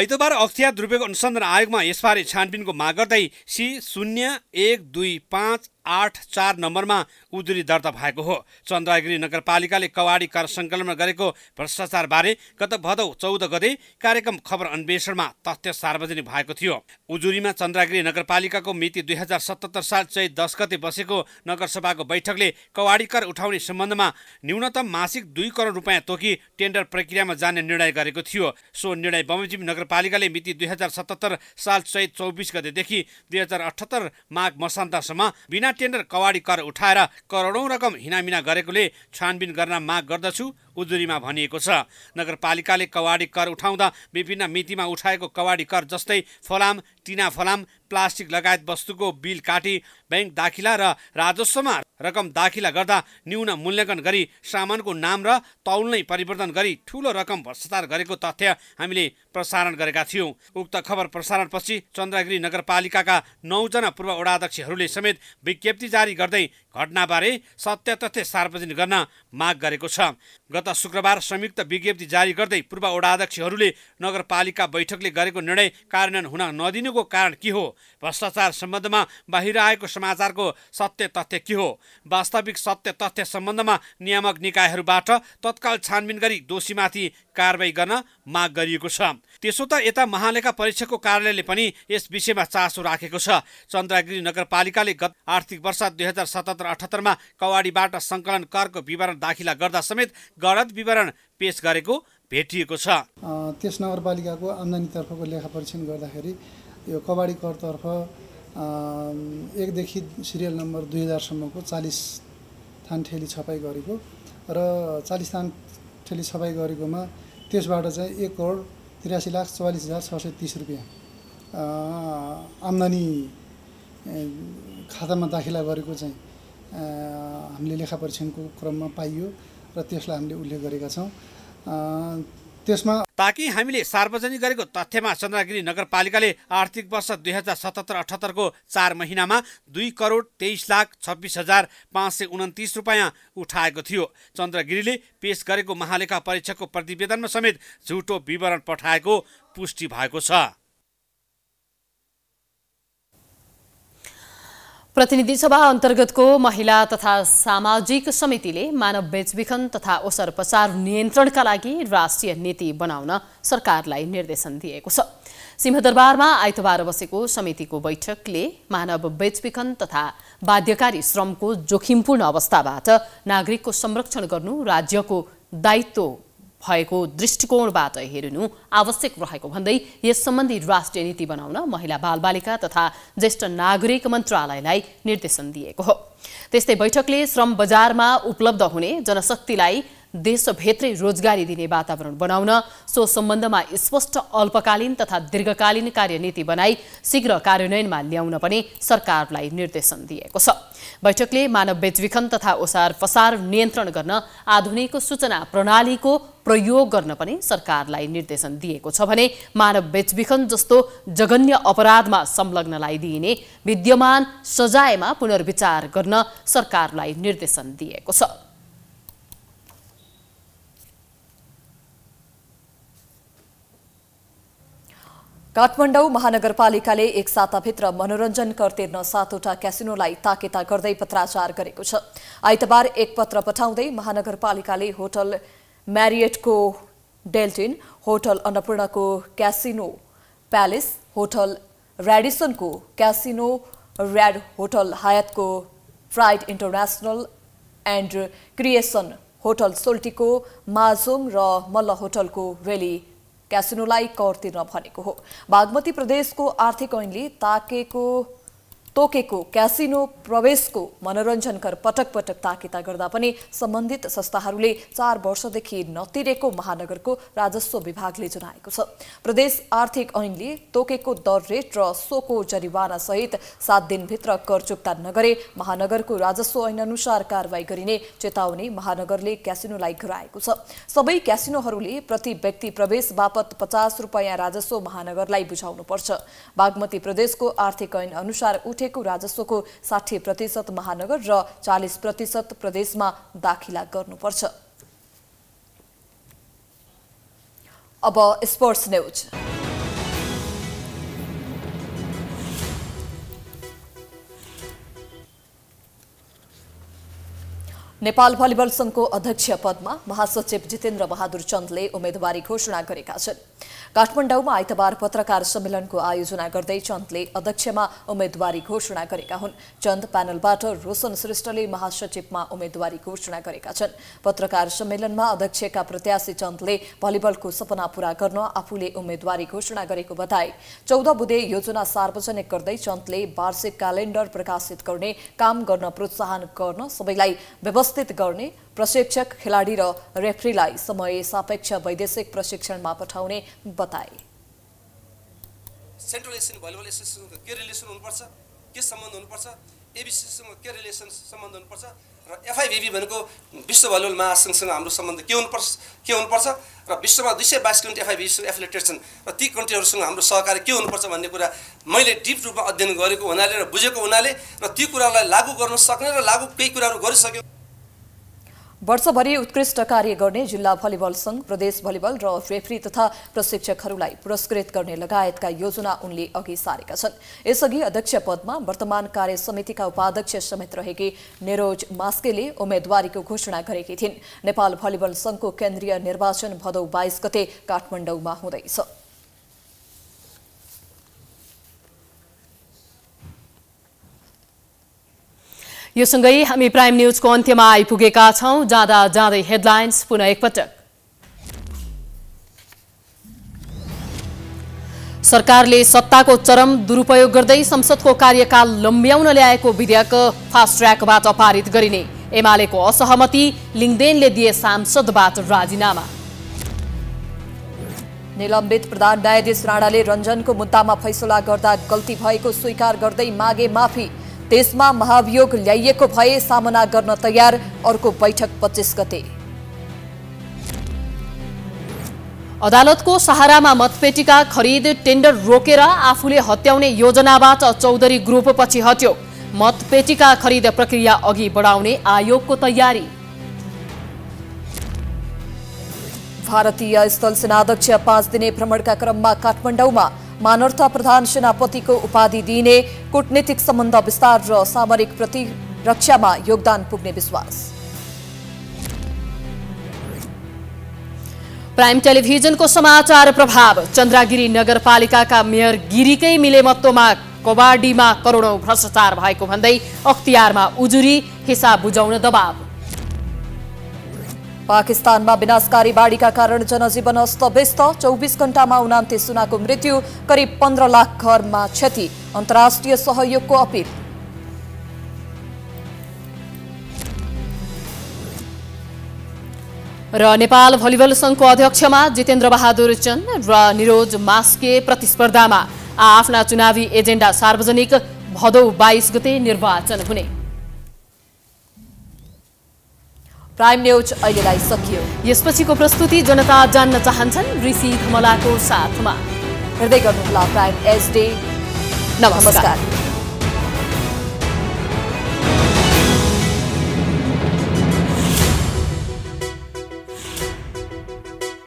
आइतबार अख्तियार दुरुपयोग अनुसन्धान आयोगमा यसबारे छानबिनको माग गर्दै सी शून्य एक दुई पाँच आठ चार नम्बरमा उजुरी दर्ता भएको हो चन्द्रगिरी नगरपालिकाले कवाडी कर सङ्कलनमा गरेको भ्रष्टाचारबारे गत भदौ चौध गते कार्यक्रम खबर अन्वेषणमा तथ्य सार्वजनिक भएको थियो उजुरीमा चन्द्रगिरी नगरपालिकाको मिति दुई हजार सतहत्तर साल चैत दस गते बसेको नगरसभाको बैठकले कवाडी कर उठाउने सम्बन्धमा न्यूनतम मासिक दुई करोड रुपियाँ तोकी टेन्डर प्रक्रियामा जाने निर्णय गरेको थियो सो निर्णय बमोजिम नगरपालिकाले मिति दुई हजार सतहत्तर साल चैत चौबिस गतेदेखि दुई हजार अठहत्तर माघ मसान्तसम्म बिना बिना टेन्डर कवाडी कर उठाएर करोडौँ रकम हिनामिना गरेकोले छानबिन गर्न माग गर्दछु उजुरीमा भनिएको छ नगरपालिकाले कवाडी कर उठाउँदा विभिन्न मितिमा उठाएको कवाडी कर जस्तै फलाम टिना फलाम प्लास्टिक लगायत वस्तुको बिल काटी ब्याङ्क दाखिला र राजस्वमा रकम दाखिला गर्दा न्यून मूल्याङ्कन गरी सामानको नाम र तौल नै परिवर्तन गरी ठुलो रकम भ्रष्टाचार गरेको तथ्य हामीले प्रसारण गरेका थियौँ उक्त खबर प्रसारणपछि चन्द्रगिरी नगरपालिकाका नौजना पूर्व वडाध्यक्षहरूले समेत विज्ञप्ति जारी गर्दै घटनाबारे सत्य तथ्य सार्वजनिक गर्न माग गरेको छ गत शुक्रबार संयुक्त विज्ञप्ति जारी गर्दै पूर्व वडाध्यक्षहरूले नगरपालिका बैठकले गरेको निर्णय कार्यान्वयन हुन नदिनुको कारण के हो भ्रष्टाचार सम्बन्धमा बाहिर आएको समाचारको सत्य तथ्य के हो वास्तविक सत्य तथ्य सम्बन्धमा नियामक निकायहरूबाट तत्काल छानबिन गरी दोषीमाथि कारवाही गर्न माग गरिएको छ त्यसो त यता महालेखा परीक्षकको कार्यालयले पनि यस विषयमा चासो राखेको छ चन्द्रगिरी नगरपालिकाले गत आर्थिक वर्ष दुई हजार सतहत्तर अठहत्तरमा कवाडीबाट सङ्कलन करको विवरण दाखिला गर्दा समेत गलत विवरण पेश गरेको भेटिएको छ त्यस नगरपालिकाको आम्दानीतर्फको लेखा परीक्षण गर्दाखेरि यो कबाडी करतर्फ एकदेखि सिरियल नम्बर दुई हजारसम्मको चालिस ठेली छपाई गरेको र चालिस ठेली छपाई गरेकोमा त्यसबाट चाहिँ एक करोड त्रियासी लाख चौवालिस हजार छ सय तिस रुपियाँ आम्दानी खातामा दाखिला गरेको चाहिँ हामीले लेखा परीक्षणको क्रममा पाइयो र त्यसलाई हामीले उल्लेख गरेका छौँ त्यसमा बाँकी हामीले सार्वजनिक गरेको तथ्यमा चन्द्रगिरी नगरपालिकाले आर्थिक वर्ष दुई हजार सतहत्तर अठहत्तरको चार महिनामा दुई करोड तेइस लाख छब्बिस हजार पाँच सय उन्तिस रुपियाँ उठाएको थियो चन्द्रगिरीले पेश गरेको महालेखा परीक्षकको प्रतिवेदनमा समेत झुटो विवरण पठाएको पुष्टि भएको छ प्रतिनिधि सभा अन्तर्गतको महिला तथा सामाजिक समितिले मानव बेचबिखन तथा ओसर पसार नियन्त्रणका लागि राष्ट्रिय नीति बनाउन सरकारलाई निर्देशन दिएको छ सिंहदरबारमा आइतबार बसेको समितिको बैठकले मानव बेचबिखन तथा बाध्यकारी श्रमको जोखिमपूर्ण अवस्थाबाट नागरिकको संरक्षण गर्नु राज्यको दायित्व भएको दृष्टिकोणबाट हेरिनु आवश्यक रहेको भन्दै यस सम्बन्धी राष्ट्रिय नीति बनाउन महिला बालबालिका तथा ज्येष्ठ नागरिक मन्त्रालयलाई निर्देशन दिएको हो त्यस्तै बैठकले श्रम बजारमा उपलब्ध हुने जनशक्तिलाई देशभित्रै रोजगारी दिने वातावरण बनाउन सो सम्बन्धमा स्पष्ट अल्पकालीन तथा दीर्घकालीन कार्यनीति बनाई शीघ्र कार्यान्वयनमा ल्याउन पनि सरकारलाई निर्देशन दिएको छ बैठकले मानव बेचबिखन तथा ओसार पसार नियन्त्रण गर्न आधुनिक सूचना प्रणालीको प्रयोग गर्न पनि सरकारलाई निर्देशन दिएको छ भने मानव बेचबिखन जस्तो जघन्य अपराधमा संलग्नलाई दिइने विद्यमान सजायमा पुनर्विचार गर्न सरकारलाई निर्देशन दिएको छ काठमाडौँ महानगरपालिकाले एक साताभित्र मनोरञ्जन कर तिर्न सातवटा क्यासिनोलाई ताकेता गर्दै पत्राचार गरेको छ आइतबार एक पत्र पठाउँदै महानगरपालिकाले होटल म्यारिएटको डेल्टिन होटल अन्नपूर्णको क्यासिनो प्यालेस होटल ऱ्याडिसनको क्यासिनो ऱ्याड होटल हायतको fried international and creation hotel सोल्टीको माजोङ र मल्ल होटलको रेली क्यासिनोलाई कर तिर्न भनेको हो बागमती प्रदेशको आर्थिक ऐनले ताकेको तोकेको क्यासिनो प्रवेशको मनोरञ्जन कर पटक पटक ताकिता गर्दा पनि सम्बन्धित संस्थाहरूले चार वर्षदेखि नतिरेको महानगरको राजस्व विभागले जनाएको छ प्रदेश आर्थिक ऐनले तोकेको दर रेट र सोको जरिवाना सहित सात दिनभित्र कर चुक्ता नगरे महानगरको राजस्व ऐन अनुसार कारवाही गरिने चेतावनी महानगरले क्यासिनोलाई गराएको छ सबै क्यासिनोहरूले प्रति व्यक्ति प्रवेश बापत पचास रुपियाँ राजस्व महानगरलाई बुझाउनुपर्छ बागमती प्रदेशको आर्थिक ऐन अनुसार छुटेको राजस्वको साठी प्रतिशत महानगर र चालिस प्रतिशत प्रदेशमा दाखिला गर्नुपर्छ अब स्पोर्ट्स न्युज नेपाल भलिबल संघको अध्यक्ष पदमा महासचिव जितेन्द्र बहादुर चन्दले उम्मेदवारी घोषणा गरेका छन् काठमाडौँमा आइतबार पत्रकार सम्मेलनको आयोजना गर्दै चन्दले अध्यक्षमा उम्मेद्वारी घोषणा गरेका हुन् चन्द प्यानलबाट रोशन श्रेष्ठले महासचिवमा उम्मेद्वारी घोषणा गरेका छन् पत्रकार सम्मेलनमा अध्यक्षका प्रत्याशी चन्दले भलिबलको सपना पूरा गर्न आफूले उम्मेद्वारी घोषणा गरेको बताए चौध बुधे योजना सार्वजनिक गर्दै चन्दले वार्षिक क्यालेण्डर प्रकाशित गर्ने काम गर्न प्रोत्साहन गर्न सबैलाई व्यवस्थित गर्ने प्रशिक्षक खेलाडी र रेफ्रीलाई समय सापेक्ष वैदेशिक प्रशिक्षणमा पठाउने बताए सेन्ट्रल एसियन भलिबल एसोसिएसनको के रिलेसन हुनुपर्छ के सम्बन्ध हुनुपर्छ एबिसिएसनको के रिलेसन सम्बन्ध हुनुपर्छ र एफआइभिबी भनेको विश्व भलिबल महासङ्घसँग हाम्रो सम्बन्ध के हुनुपर्छ के हुनुपर्छ र विश्वमा दुई सय बाइस कन्ट्री एफआइभिबीसँग एफिलेटेड छन् र ती कन्ट्रीहरूसँग हाम्रो सहकार्य के हुनुपर्छ भन्ने कुरा मैले डिप रूपमा अध्ययन गरेको हुनाले र बुझेको हुनाले र ती कुरालाई लागू गर्न सक्ने र लागू केही कुराहरू गरिसक्यो वर्षभरि उत्कृष्ट कार्य गर्ने जिल्ला भलिबल सङ्घ प्रदेश भलिबल र रेफ्री तथा प्रशिक्षकहरूलाई पुरस्कृत गर्ने लगायतका योजना उनले अघि सारेका छन् यसअघि अध्यक्ष पदमा वर्तमान कार्य समितिका उपाध्यक्ष समेत रहेकी निरोज मास्केले उम्मेद्वारीको घोषणा गरेकी थिइन् नेपाल भलिबल सङ्घको केन्द्रीय निर्वाचन भदौ बाइस गते काठमाडौँमा हुँदैछ यो सँगै हामी प्राइम न्युजको अन्त्यमा आइपुगेका छौँ जाँदा जाँदै हेडलाइन्स पुनः एकपटक सरकारले सत्ताको चरम दुरुपयोग गर्दै संसदको कार्यकाल लम्ब्याउन ल्याएको विधेयक फास्ट ट्र्याकबाट पारित गरिने एमालेको असहमति लिङदेनले दिए सांसदबाट राजीनामा निलम्बित प्रधान न्यायाधीश राणाले रञ्जनको मुद्दामा फैसला गर्दा गल्ती भएको स्वीकार गर्दै मागे माफी देशमा महाभियोग ल्याइएको भए सामना गर्न तयार अर्को बैठक पच्चिस गते अदालतको सहारामा मतपेटिका खरिद टेन्डर रोकेर आफूले हत्याउने योजनाबाट चौधरी ग्रुप पछि हट्यो मतपेटिका खरिद प्रक्रिया अघि बढाउने आयोगको तयारी भारतीय स्थल सेनाध्यक्ष पाँच दिने भ्रमणका क्रममा काठमाडौँमा मानवता प्रधान सेनापतिको उपाधि दिइने कूटनीतिक सम्बन्ध विस्तार र सामरिक प्रतिरक्षामा योगदान पुग्ने विश्वास प्राइम टेलिभिजनको समाचार प्रभाव चन्द्रागिरी नगरपालिकाका मेयर गिरीकै मिलेमत्वमा कबाडीमा करोडौं भ्रष्टाचार भएको भन्दै अख्तियारमा उजुरी हिसाब बुझाउन दबाव पाकिस्तानमा विनाशकारी बाढीका कारण जनजीवन अस्तव्यस्त चौबिस घण्टामा उनान्तिस सुनाको मृत्यु करिब पन्ध्र लाख घरमा क्षति अन्तर्राष्ट्रिय सहयोगको अपिल र नेपाल भलिबल सङ्घको अध्यक्षमा जितेन्द्र बहादुर चन्द र निरोज मास्के प्रतिस्पर्धामा आफ्ना चुनावी एजेन्डा सार्वजनिक भदौ बाइस गते निर्वाचन हुने प्राइम न्युज अहिलेलाई सकियो यसपछिको प्रस्तुति जनता जान्न चाहन्छन् ऋषि धमलाको साथमा हेर्दै गर्नुहोला प्राइम एस डे नमस्कार